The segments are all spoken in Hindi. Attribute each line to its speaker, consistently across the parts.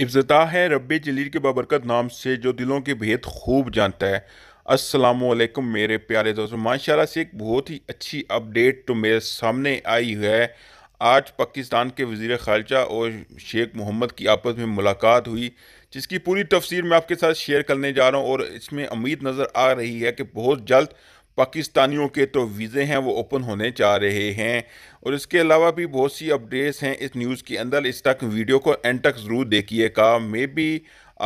Speaker 1: इब्जता है रब जलील के बाबरकत नाम से जो दिलों के भेद खूब जानता है वालेकुम मेरे प्यारे दोस्तों माशाल्लाह से एक बहुत ही अच्छी अपडेट तो मेरे सामने आई है आज पाकिस्तान के वजीर खारजा और शेख मोहम्मद की आपस में मुलाकात हुई जिसकी पूरी तफसीर मैं आपके साथ शेयर करने जा रहा हूँ और इसमें उम्मीद नज़र आ रही है कि बहुत जल्द पाकिस्तानियों के तो वीज़े हैं वो ओपन होने जा रहे हैं और इसके अलावा भी बहुत सी अपडेट्स हैं इस न्यूज़ के अंदर इस तक वीडियो को एंड तक ज़रूर देखिएगा मे बी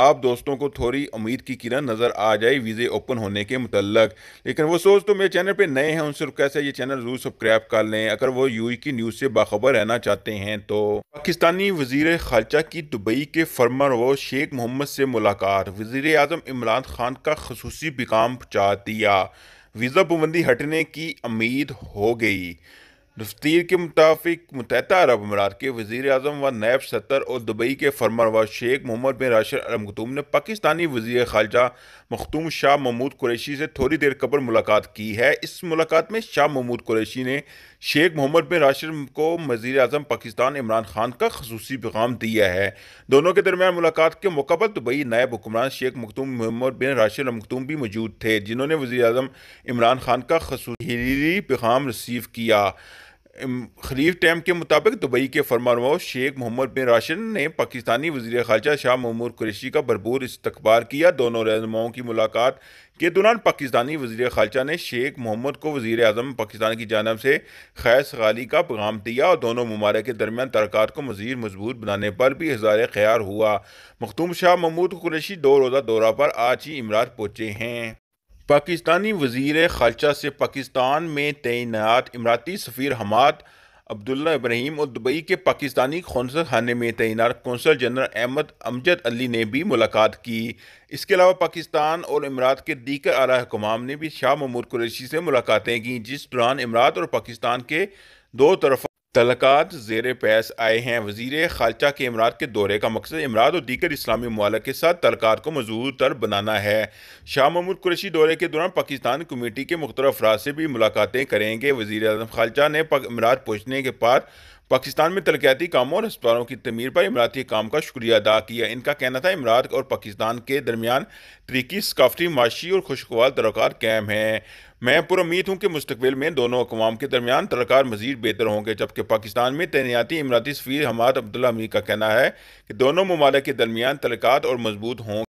Speaker 1: आप दोस्तों को थोड़ी उम्मीद की किरण नज़र आ जाए वीज़े ओपन होने के मतलब लेकिन वो सोच तो मेरे चैनल पे नए हैं उनसे कैसे ये चैनल ज़रूर सब्सक्राइब कर लें अगर वो यू की न्यूज़ से बाखबर रहना चाहते हैं तो पाकिस्तानी वजीर खारजा की दुबई के फर्मर व शेख मोहम्मद से मुलाकात वजीर अजम इमरान खान का खसूसी बिकाम चाह दिया वीज़ा पाबंदी हटने की उम्मीद हो गई दफ्तीर के मुताबिक मुतहद अरब अमारात के वजीर अजम व नायब सत्तर और दुबई के व शेख मोहम्मद बिन राशिद अल मखतूम ने पाकिस्तानी वजीर खारजा मखतूम शाह महमूद कुरैशी से थोड़ी देर कबल मुलाकात की है इस मुलाकात में शाह महमूद कुरैशी ने शेख मोहम्मद बिन राशि को वजी अजम पाकिस्तान इमरान खान का खसूसी पैगाम दिया है दोनों के दरमियान मुलाकात के मौका पर दुबई नायब हुक्मरान शेख मखतूम मोहम्मद बिन राशि अल मखतूम भी मौजूद थे जिन्होंने वजी अजम इमरान खान का खसूस पैगाम रसीव किया खलीफ टैम के मुताबिक दुबई के फरमानवा शेख मोहम्मद बिन राशन ने पाकिस्तानी वजी खारजा शाह महमूद कुरेशी का भरपूर इस्तबार किया दोनों रहनुमाओं की मुलाकात के दौरान पाकिस्तानी वजी खारजा ने शेख मोहम्मद को वजी अजम पाकिस्तान की जानब से खैर खाली का पैगाम दिया और दोनों ममारक के दरमियान तरक़ात को मजीद मजबूत बनाने पर भी हज़ार ख्याल हुआ मखतूम शाह महमूद कुरेशी दो रोज़ा दौरा पर आज ही इमरात पहुँचे हैं पाकिस्तानी वजीर ख़ारजा से पाकिस्तान में तैनात इमराती सफ़ीर हमाद अब्दुल्ला इब्राहिम और दुबई के पाकिस्तानी कौंसल खाने में तैनात कौंसल जनरल अहमद अमजद अली ने भी मुलाकात की इसके अलावा पाकिस्तान और इमरात के दीगर अला हुकाम ने भी शाह महमूद कुरैशी से मुलाकातें की जिस दौरान इमरात और पाकिस्तान के दो तरफा तलक़ात जेर पैस आए हैं वजीर खालचा के इमरात के दौरे का मकसद इमरात और दीगर इस्लामी ममालक के साथ तलक़ात को मजबूत तर बनाना है शाह महमूद कुरैशी दौरे के दौरान पाकिस्तान कमेटी के मुख्तर अफराज से भी मुलाकातें करेंगे वजीर अजम खालचा ने इमरात पहुँचने के बाद पाकिस्तान में तरक्याती कामों और अस्पतालों की तमीर पर इमराती काम का शुक्रिया अदा किया इनका कहना था इमरात और पाकिस्तान के दरमियान तरीकी सकाफती माशी और खुशगवार तरकार कैम हैं मैं पुरुद हूँ कि मुस्तबिल में दोनों अकवाम के दरमियान तरकार मजीद बेहतर होंगे जबकि पाकिस्तान में तैनाती इमराती सफी हमाद अब्दुल्ला अमीर का कहना है कि दोनों ममालक के दरमियान तलकात और मजबूत हों